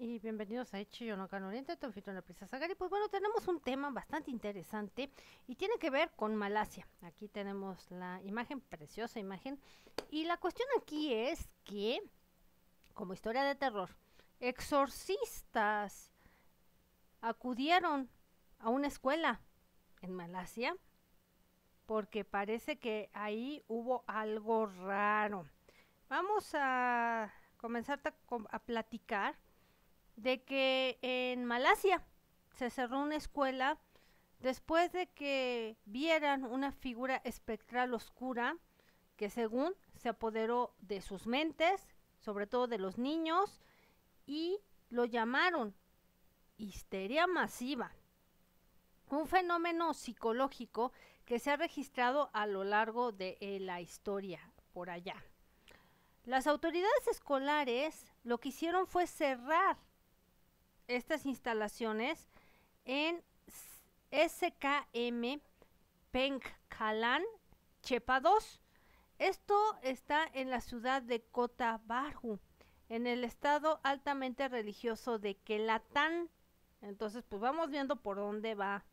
y bienvenidos a Echi no Oriente, tu la Prisa Sagari. Pues bueno, tenemos un tema bastante interesante y tiene que ver con Malasia. Aquí tenemos la imagen, preciosa imagen. Y la cuestión aquí es que, como historia de terror, exorcistas acudieron a una escuela en Malasia porque parece que ahí hubo algo raro. Vamos a comenzar a, platicar de que en Malasia se cerró una escuela después de que vieran una figura espectral oscura que según se apoderó de sus mentes, sobre todo de los niños, y lo llamaron histeria masiva, un fenómeno psicológico que se ha registrado a lo largo de eh, la historia por allá. Las autoridades escolares lo que hicieron fue cerrar estas instalaciones en SKM Pengkalan, Chepa 2. Esto está en la ciudad de Kota en el estado altamente religioso de Kelatán. Entonces, pues vamos viendo por dónde va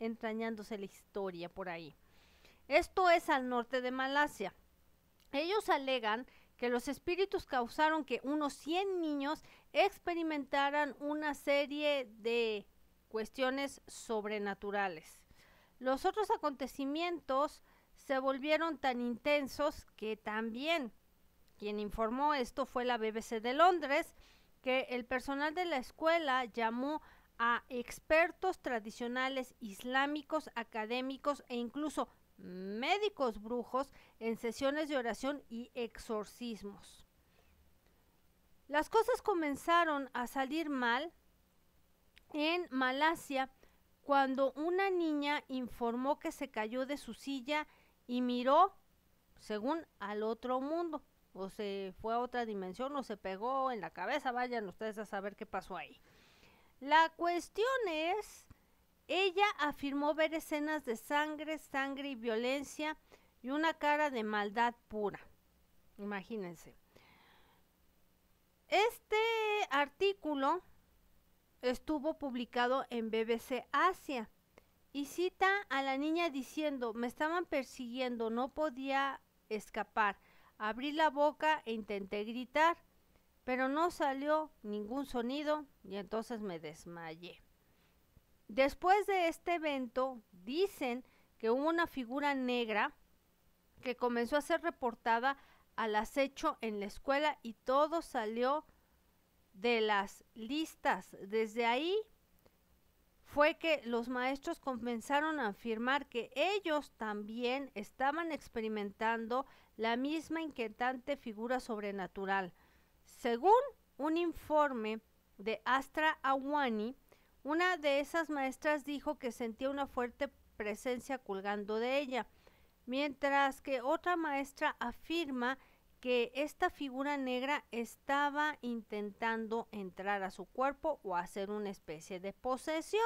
entrañándose la historia por ahí. Esto es al norte de Malasia. Ellos alegan que los espíritus causaron que unos 100 niños experimentaran una serie de cuestiones sobrenaturales. Los otros acontecimientos se volvieron tan intensos que también quien informó esto fue la BBC de Londres, que el personal de la escuela llamó a expertos tradicionales islámicos, académicos e incluso médicos brujos en sesiones de oración y exorcismos. Las cosas comenzaron a salir mal en Malasia cuando una niña informó que se cayó de su silla y miró, según, al otro mundo, o se fue a otra dimensión, o se pegó en la cabeza, vayan ustedes a saber qué pasó ahí. La cuestión es ella afirmó ver escenas de sangre, sangre y violencia y una cara de maldad pura. Imagínense. Este artículo estuvo publicado en BBC Asia y cita a la niña diciendo, me estaban persiguiendo, no podía escapar. Abrí la boca e intenté gritar, pero no salió ningún sonido y entonces me desmayé. Después de este evento, dicen que hubo una figura negra que comenzó a ser reportada al acecho en la escuela y todo salió de las listas. Desde ahí fue que los maestros comenzaron a afirmar que ellos también estaban experimentando la misma inquietante figura sobrenatural. Según un informe de Astra Awani, una de esas maestras dijo que sentía una fuerte presencia colgando de ella, mientras que otra maestra afirma que esta figura negra estaba intentando entrar a su cuerpo o hacer una especie de posesión.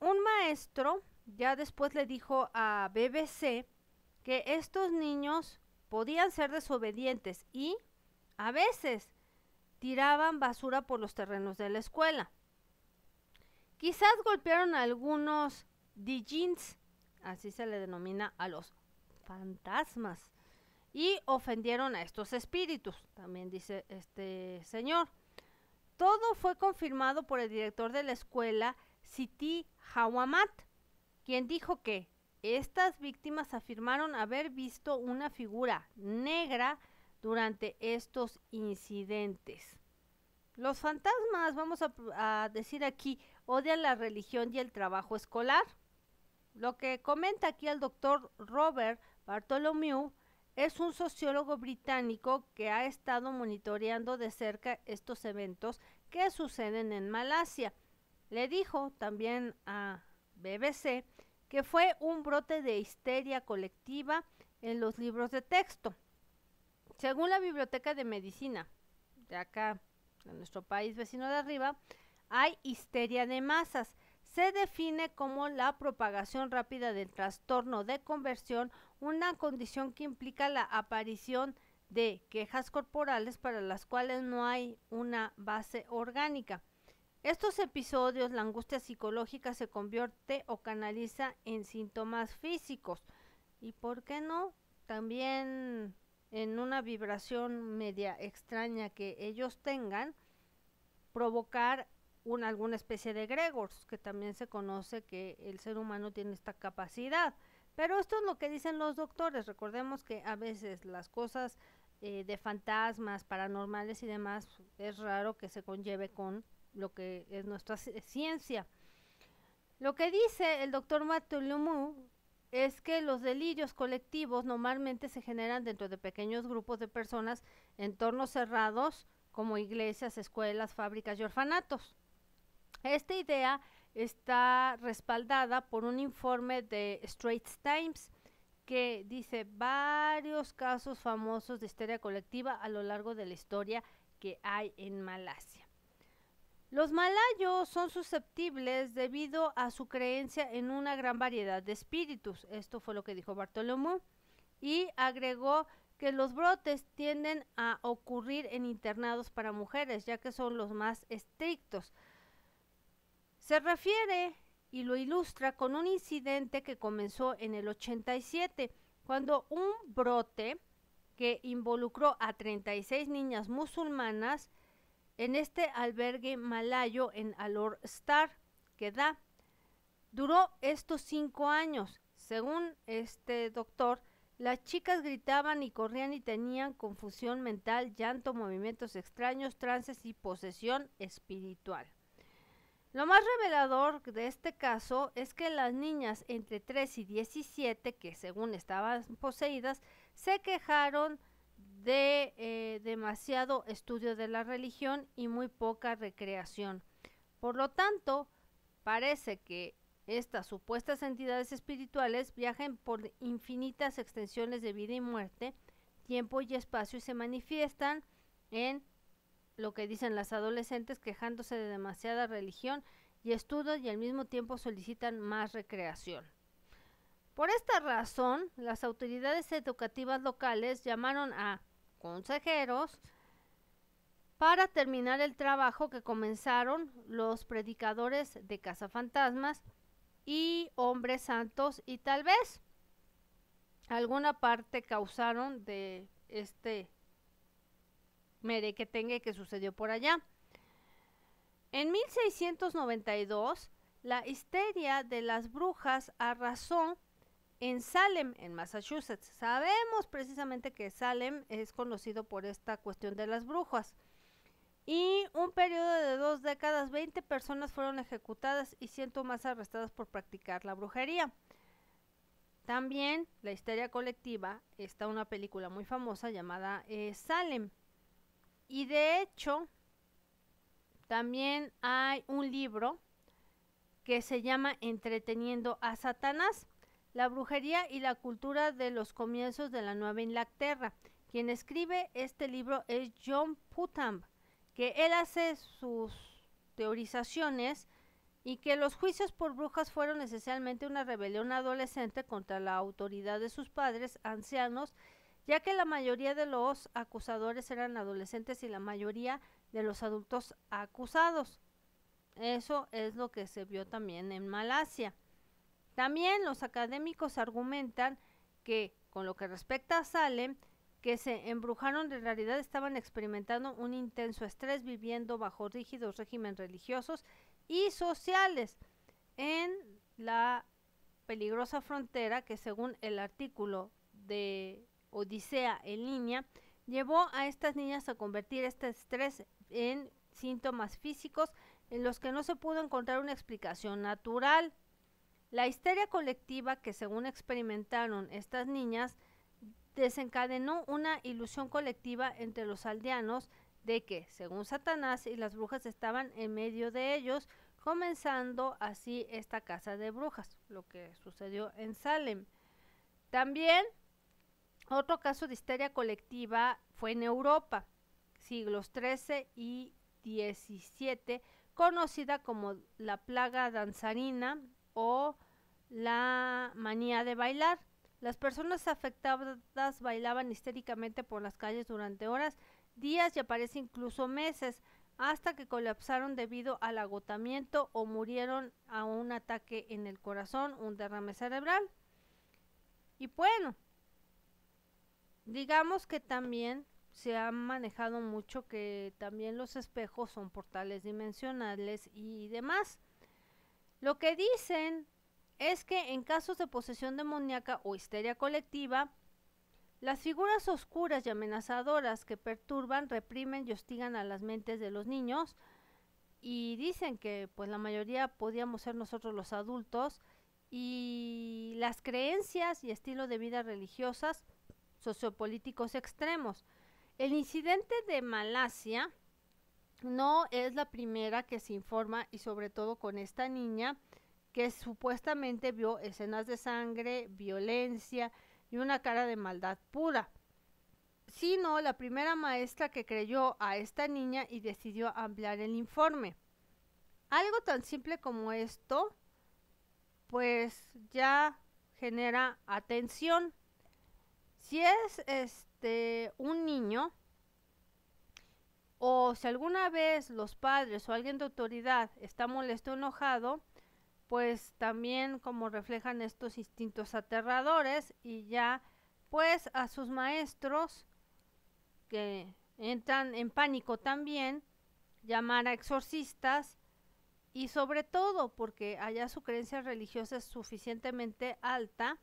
Un maestro ya después le dijo a BBC que estos niños podían ser desobedientes y a veces tiraban basura por los terrenos de la escuela. Quizás golpearon a algunos Dijins, así se le denomina a los fantasmas, y ofendieron a estos espíritus, también dice este señor. Todo fue confirmado por el director de la escuela, Siti Hawamat, quien dijo que estas víctimas afirmaron haber visto una figura negra durante estos incidentes. Los fantasmas, vamos a, decir aquí, odian la religión y el trabajo escolar. Lo que comenta aquí el doctor Robert Bartholomew es un sociólogo británico que ha estado monitoreando de cerca estos eventos que suceden en Malasia. Le dijo también a BBC que fue un brote de histeria colectiva en los libros de texto. Según la Biblioteca de Medicina, de acá, en nuestro país vecino de arriba, hay histeria de masas. Se define como la propagación rápida del trastorno de conversión, una condición que implica la aparición de quejas corporales para las cuales no hay una base orgánica. Estos episodios, la angustia psicológica se convierte o canaliza en síntomas físicos. ¿Y por qué no? También en una vibración media extraña que ellos tengan, provocar una, alguna especie de Gregors, que también se conoce que el ser humano tiene esta capacidad. Pero esto es lo que dicen los doctores. Recordemos que a veces las cosas eh, de fantasmas, paranormales y demás, es raro que se conlleve con lo que es nuestra ciencia. Lo que dice el doctor Matulumu es que los delirios colectivos normalmente se generan dentro de pequeños grupos de personas, en entornos cerrados como iglesias, escuelas, fábricas y orfanatos. Esta idea está respaldada por un informe de Straits Times que dice varios casos famosos de histeria colectiva a lo largo de la historia que hay en Malasia. Los malayos son susceptibles debido a su creencia en una gran variedad de espíritus. Esto fue lo que dijo Bartolomé. Y agregó que los brotes tienden a ocurrir en internados para mujeres, ya que son los más estrictos. Se refiere y lo ilustra con un incidente que comenzó en el 87, cuando un brote que involucró a 36 niñas musulmanas en este albergue malayo en Alor Star, que da. Duró estos cinco años. Según este doctor, las chicas gritaban y corrían y tenían confusión mental, llanto, movimientos extraños, trances y posesión espiritual. Lo más revelador de este caso es que las niñas entre 3 y 17, que según estaban poseídas, se quejaron de eh, demasiado estudio de la religión y muy poca recreación. Por lo tanto, parece que estas supuestas entidades espirituales viajen por infinitas extensiones de vida y muerte, tiempo y espacio y se manifiestan en lo que dicen las adolescentes quejándose de demasiada religión y estudio y al mismo tiempo solicitan más recreación. Por esta razón, las autoridades educativas locales llamaron a consejeros para terminar el trabajo que comenzaron los predicadores de cazafantasmas y hombres santos y tal vez alguna parte causaron de este merequetengue que sucedió por allá. En 1692, la histeria de las brujas arrasó en Salem, en Massachusetts. Sabemos precisamente que Salem es conocido por esta cuestión de las brujas. Y un periodo de dos décadas, 20 personas fueron ejecutadas y 100 más arrestadas por practicar la brujería. También la histeria colectiva está una película muy famosa llamada eh, Salem. Y de hecho, también hay un libro que se llama Entreteniendo a Satanás la brujería y la cultura de los comienzos de la Nueva Inglaterra. Quien escribe este libro es John Putnam, que él hace sus teorizaciones y que los juicios por brujas fueron esencialmente una rebelión adolescente contra la autoridad de sus padres ancianos, ya que la mayoría de los acusadores eran adolescentes y la mayoría de los adultos acusados. Eso es lo que se vio también en Malasia. También los académicos argumentan que, con lo que respecta a Salem, que se embrujaron de realidad estaban experimentando un intenso estrés viviendo bajo rígidos regímenes religiosos y sociales en la peligrosa frontera que según el artículo de Odisea en línea llevó a estas niñas a convertir este estrés en síntomas físicos en los que no se pudo encontrar una explicación natural. La histeria colectiva que según experimentaron estas niñas desencadenó una ilusión colectiva entre los aldeanos de que, según Satanás y las brujas estaban en medio de ellos, comenzando así esta casa de brujas, lo que sucedió en Salem. También otro caso de histeria colectiva fue en Europa, siglos XIII y XVII, conocida como la plaga danzarina o la manía de bailar. Las personas afectadas bailaban histéricamente por las calles durante horas, días y aparece incluso meses, hasta que colapsaron debido al agotamiento o murieron a un ataque en el corazón, un derrame cerebral. Y bueno, digamos que también se ha manejado mucho que también los espejos son portales dimensionales y demás. Lo que dicen es que en casos de posesión demoníaca o histeria colectiva, las figuras oscuras y amenazadoras que perturban, reprimen y hostigan a las mentes de los niños, y dicen que pues la mayoría podíamos ser nosotros los adultos, y las creencias y estilo de vida religiosas sociopolíticos extremos. El incidente de Malasia no es la primera que se informa y sobre todo con esta niña que supuestamente vio escenas de sangre, violencia y una cara de maldad pura. Sino la primera maestra que creyó a esta niña y decidió ampliar el informe. Algo tan simple como esto, pues ya genera atención. Si es este un niño, o si alguna vez los padres o alguien de autoridad está molesto o enojado, pues también como reflejan estos instintos aterradores y ya pues a sus maestros que entran en pánico también, llamar a exorcistas y sobre todo porque allá su creencia religiosa es suficientemente alta,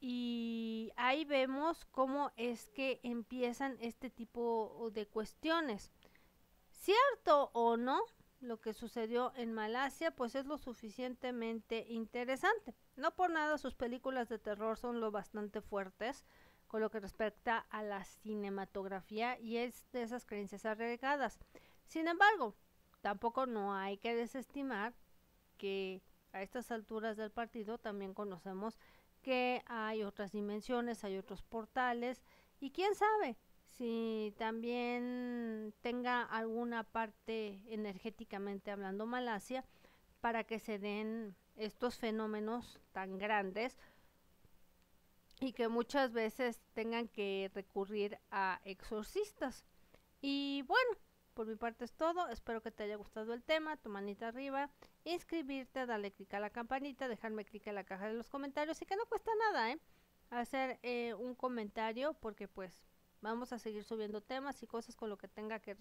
y ahí vemos cómo es que empiezan este tipo de cuestiones. ¿Cierto o no? Lo que sucedió en Malasia pues es lo suficientemente interesante. No por nada sus películas de terror son lo bastante fuertes con lo que respecta a la cinematografía y es de esas creencias arraigadas. Sin embargo, tampoco no hay que desestimar que a estas alturas del partido también conocemos que hay otras dimensiones, hay otros portales y quién sabe si también tenga alguna parte energéticamente hablando Malasia para que se den estos fenómenos tan grandes y que muchas veces tengan que recurrir a exorcistas. Y bueno, por mi parte es todo, espero que te haya gustado el tema, tu manita arriba inscribirte, darle clic a la campanita, dejarme clic en la caja de los comentarios y que no cuesta nada, ¿eh? Hacer eh, un comentario porque pues vamos a seguir subiendo temas y cosas con lo que tenga que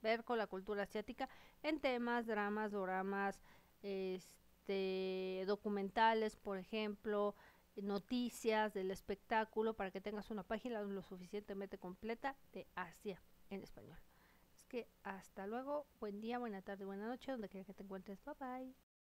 ver con la cultura asiática en temas, dramas, doramas, este, documentales, por ejemplo, noticias del espectáculo para que tengas una página lo suficientemente completa de Asia en español que hasta luego, buen día, buena tarde, buena noche, donde quiera que te encuentres. Bye bye.